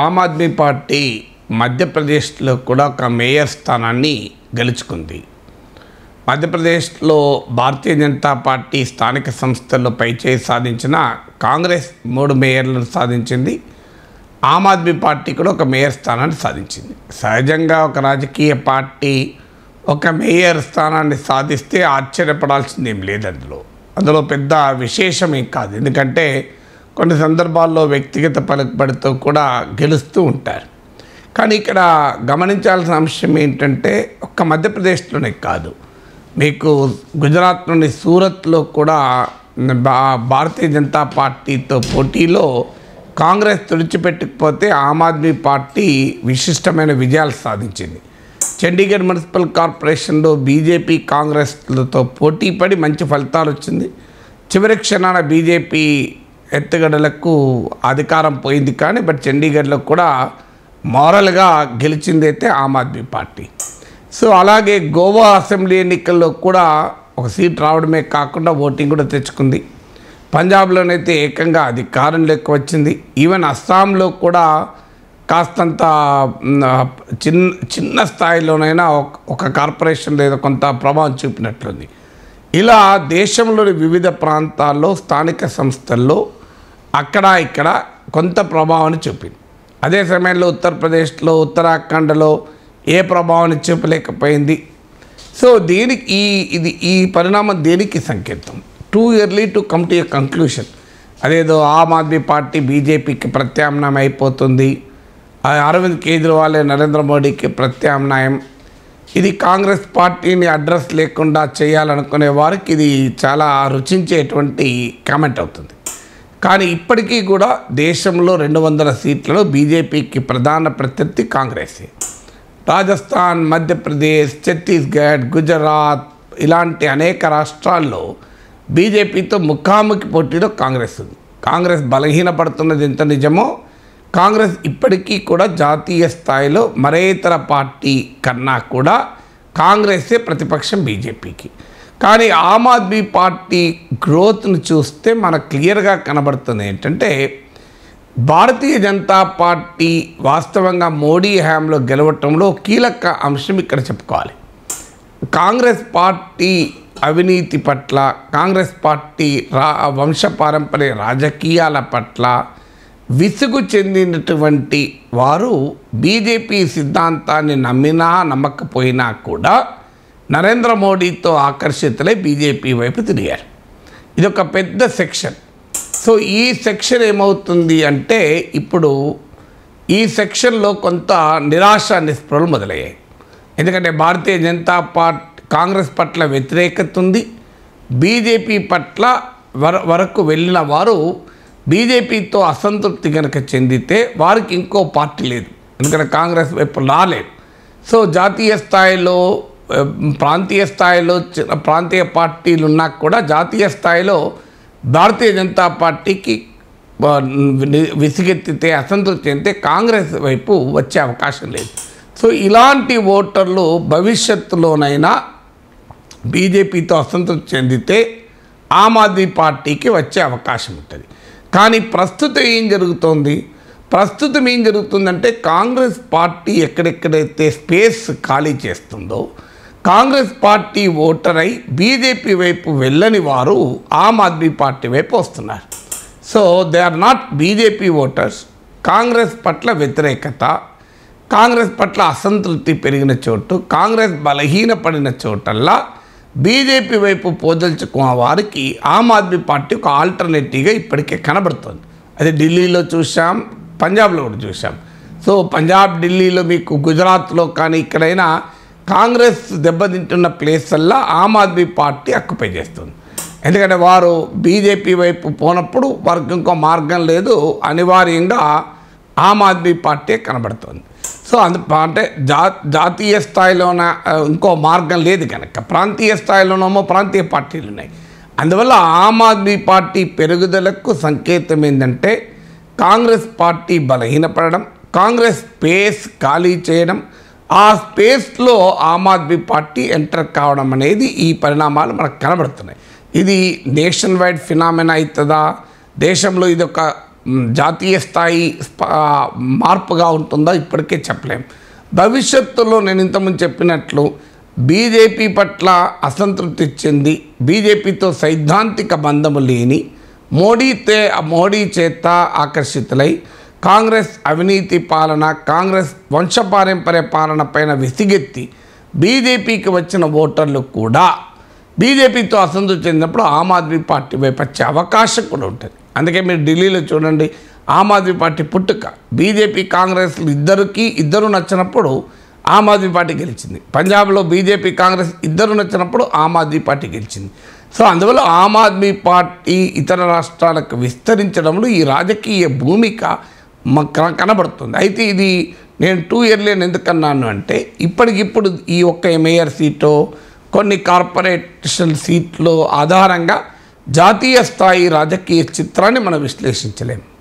ఆమ్ Aadmi party మధ్యప్రదేశ్లో కూడా ఒక మేయర్ స్థానాన్ని గెలుచుకుంది మధ్యప్రదేశ్లో భారతీయ జనతా పార్టీ స్థానిక సంస్థల్లో పైచేయి సాధించిన కాంగ్రెస్ మూడు మేయర్లను సాధించింది ఆమ్ ఆద్మీ పార్టీ కూడా ఒక మేయర్ స్థానాన్ని సాధించింది సహజంగా ఒక రాజకీయ పార్టీ ఒక మేయర్ స్థానాన్ని సాధిస్తే ఆశ్చర్యపడాల్సింది ఏం లేదు అందులో అందులో పెద్ద విశేషం ఏం కాదు ఎందుకంటే కొన్ని సందర్భాల్లో వ్యక్తిగత పలుకుబడితో కూడా గెలుస్తూ ఉంటారు కానీ ఇక్కడ గమనించాల్సిన అంశం ఏంటంటే ఒక్క మధ్యప్రదేశ్లోనే కాదు మీకు గుజరాత్లోని సూరత్లో కూడా భారతీయ జనతా పార్టీతో పోటీలో కాంగ్రెస్ తుడిచిపెట్టకపోతే ఆమ్ ఆద్మీ పార్టీ విశిష్టమైన విజయాలు సాధించింది చండీగఢ్ మున్సిపల్ కార్పొరేషన్లో బీజేపీ కాంగ్రెస్లతో పోటీ పడి మంచి ఫలితాలు వచ్చింది చివరి క్షణాన బీజేపీ ఎత్తుగడలకు అధికారం పోయింది కానీ బట్ చండీగఢ్లో కూడా మారల్గా గెలిచిందైతే ఆమ్ ఆద్మీ పార్టీ సో అలాగే గోవా అసెంబ్లీ ఎన్నికల్లో కూడా ఒక సీట్ రావడమే కాకుండా ఓటింగ్ కూడా తెచ్చుకుంది పంజాబ్లోనైతే ఏకంగా అధికారం లెక్క వచ్చింది ఈవెన్ అస్సాంలో కూడా కాస్తంత చిన్న చిన్న స్థాయిలోనైనా ఒక కార్పొరేషన్ లేదా కొంత ప్రభావం చూపినట్లుంది ఇలా దేశంలోని వివిధ ప్రాంతాల్లో స్థానిక సంస్థల్లో అక్కడ ఇక్కడ కొంత ప్రభావాన్ని చూపింది అదే సమయంలో ఉత్తరప్రదేశ్లో ఉత్తరాఖండ్లో ఏ ప్రభావాన్ని చూపలేకపోయింది సో దీనికి ఈ ఇది ఈ పరిణామం దేనికి సంకేతం too early to come to a conclusion అదేదో ఆమ్ ఆద్మీ పార్టీ బీజేపీకి ప్రత్యామ్నాయం అయిపోతుంది అరవింద్ కేజ్రీవాల్ నరేంద్ర మోడీకి ప్రత్యామ్నాయం ఇది కాంగ్రెస్ పార్టీని అడ్రస్ లేకుండా చేయాలనుకునే వారికి ఇది చాలా రుచించేటువంటి కామెంట్ అవుతుంది కానీ ఇప్పటికీ కూడా దేశంలో రెండు వందల సీట్లలో బీజేపీకి ప్రధాన ప్రత్యర్థి కాంగ్రెసే రాజస్థాన్ మధ్యప్రదేశ్ ఛత్తీస్గఢ్ గుజరాత్ ఇలాంటి అనేక రాష్ట్రాల్లో బీజేపీతో ముఖాముఖి పోటీలో కాంగ్రెస్ ఉంది కాంగ్రెస్ బలహీనపడుతున్నది ఎంత నిజమో కాంగ్రెస్ ఇప్పటికీ కూడా జాతీయ స్థాయిలో మరే ఇతర పార్టీ కన్నా కూడా కాంగ్రెసే ప్రతిపక్షం బీజేపీకి కానీ ఆమ్ ఆద్మీ పార్టీ గ్రోత్ను చూస్తే మనకు క్లియర్గా కనబడుతుంది ఏంటంటే భారతీయ జనతా పార్టీ వాస్తవంగా మోడీ హయాంలో గెలవటంలో కీలక అంశం ఇక్కడ చెప్పుకోవాలి కాంగ్రెస్ పార్టీ అవినీతి పట్ల కాంగ్రెస్ పార్టీ రా పారంపర్య రాజకీయాల పట్ల విసుగు చెందినటువంటి వారు బీజేపీ సిద్ధాంతాన్ని నమ్మినా నమ్మకపోయినా కూడా నరేంద్ర మోడీతో ఆకర్షితులై బీజేపీ వైపు తిరిగారు ఇది ఒక పెద్ద సెక్షన్ సో ఈ సెక్షన్ ఏమవుతుంది అంటే ఇప్పుడు ఈ సెక్షన్లో కొంత నిరాశ నిస్పృహలు మొదలయ్యాయి ఎందుకంటే భారతీయ జనతా పార్టీ కాంగ్రెస్ పట్ల వ్యతిరేకత ఉంది బీజేపీ పట్ల వర వరకు వెళ్ళిన వారు బీజేపీతో అసంతృప్తి కనుక చెందితే వారికి ఇంకో పార్టీ లేదు ఎందుకంటే కాంగ్రెస్ వైపు రాలేదు సో జాతీయ స్థాయిలో ప్రాంతీయ స్థాయిలో ప్రాంతీయ పార్టీలు ఉన్నా కూడా జాతీయ స్థాయిలో భారతీయ జనతా పార్టీకి విసిగెత్తితే అసంతృప్తి చెందితే కాంగ్రెస్ వైపు వచ్చే అవకాశం లేదు సో ఇలాంటి ఓటర్లు భవిష్యత్తులోనైనా బీజేపీతో అసంతృప్తి చెందితే ఆమ్ ఆద్మీ పార్టీకి వచ్చే అవకాశం ఉంటుంది కానీ ప్రస్తుతం ఏం జరుగుతోంది ప్రస్తుతం ఏం జరుగుతుందంటే కాంగ్రెస్ పార్టీ ఎక్కడెక్కడైతే స్పేస్ ఖాళీ చేస్తుందో కాంగ్రెస్ పార్టీ ఓటరై బీజేపీ వైపు వెళ్ళని వారు ఆమ్ ఆద్మీ పార్టీ వైపు వస్తున్నారు so they are not BJP voters Congress పట్ల వ్యతిరేకత కాంగ్రెస్ పట్ల అసంతృప్తి పెరిగిన చోటు కాంగ్రెస్ బలహీనపడిన చోటల్లా బీజేపీ వైపు పోదల్చుకున్న వారికి ఆమ్ ఆద్మీ పార్టీ ఒక ఆల్టర్నేటివ్గా ఇప్పటికే కనబడుతుంది అది ఢిల్లీలో చూసాం పంజాబ్లో కూడా చూసాం సో పంజాబ్ ఢిల్లీలో మీకు గుజరాత్లో కానీ ఇక్కడైనా కాంగ్రెస్ దెబ్బతింటున్న ప్లేసల్లా ఆమ్ ఆద్మీ పార్టీ అక్కుపై చేస్తుంది ఎందుకంటే వారు బీజేపీ వైపు పోనప్పుడు వారికి ఇంకో మార్గం లేదు అనివార్యంగా ఆమ్ ఆద్మీ పార్టీ కనబడుతుంది సో అందు అంటే జా జాతీయ స్థాయిలోన ఇంకో మార్గం లేదు కనుక ప్రాంతీయ స్థాయిలోనేమో ప్రాంతీయ పార్టీలు ఉన్నాయి అందువల్ల ఆమ్ ఆద్మీ పార్టీ పెరుగుదలకు సంకేతం ఏంటంటే కాంగ్రెస్ పార్టీ బలహీనపడడం కాంగ్రెస్ పేస్ ఖాళీ చేయడం ఆ స్పేస్లో ఆమ్ ఆద్మీ పార్టీ ఎంటర్ కావడం అనేది ఈ పరిణామాలు మనకు కనబడుతున్నాయి ఇది నేషన్ వైడ్ ఫినామినా అవుతుందా దేశంలో ఇది ఒక జాతీయ స్థాయి మార్పుగా ఉంటుందా ఇప్పటికే చెప్పలేం భవిష్యత్తులో నేను ఇంతకుముందు చెప్పినట్లు బీజేపీ పట్ల అసంతృప్తి చెంది బీజేపీతో సైద్ధాంతిక బంధము లేని మోడీ తే మోడీ చేత ఆకర్షితులై కాంగ్రెస్ అవినీతి పాలన కాంగ్రెస్ వంశపారంపర్య పాలన పైన విసిగెత్తి బీజేపీకి వచ్చిన ఓటర్లు కూడా బీజేపీతో అసంతృప్తి చెందినప్పుడు ఆమ్ ఆద్మీ పార్టీ వైపు వచ్చే అవకాశం కూడా ఉంటుంది అందుకే మీరు ఢిల్లీలో చూడండి ఆమ్ ఆద్మీ పార్టీ పుట్టుక బీజేపీ కాంగ్రెస్లు ఇద్దరికి ఇద్దరు నచ్చినప్పుడు ఆమ్ ఆద్మీ పార్టీ గెలిచింది పంజాబ్లో బీజేపీ కాంగ్రెస్ ఇద్దరు నచ్చినప్పుడు ఆమ్ ఆద్మీ పార్టీ గెలిచింది సో అందువల్ల ఆమ్ ఆద్మీ పార్టీ ఇతర రాష్ట్రాలకు విస్తరించడంలో ఈ రాజకీయ భూమిక మాకు కనబడుతుంది అయితే ఇది నేను టూ ఇయర్లే ఎందుకన్నాను అంటే ఇప్పటికిప్పుడు ఈ ఒక్క మేయర్ సీటు కొన్ని కార్పొరేషన్ సీట్లు ఆధారంగా జాతీయ స్థాయి రాజకీయ చిత్రాన్ని మనం విశ్లేషించలేము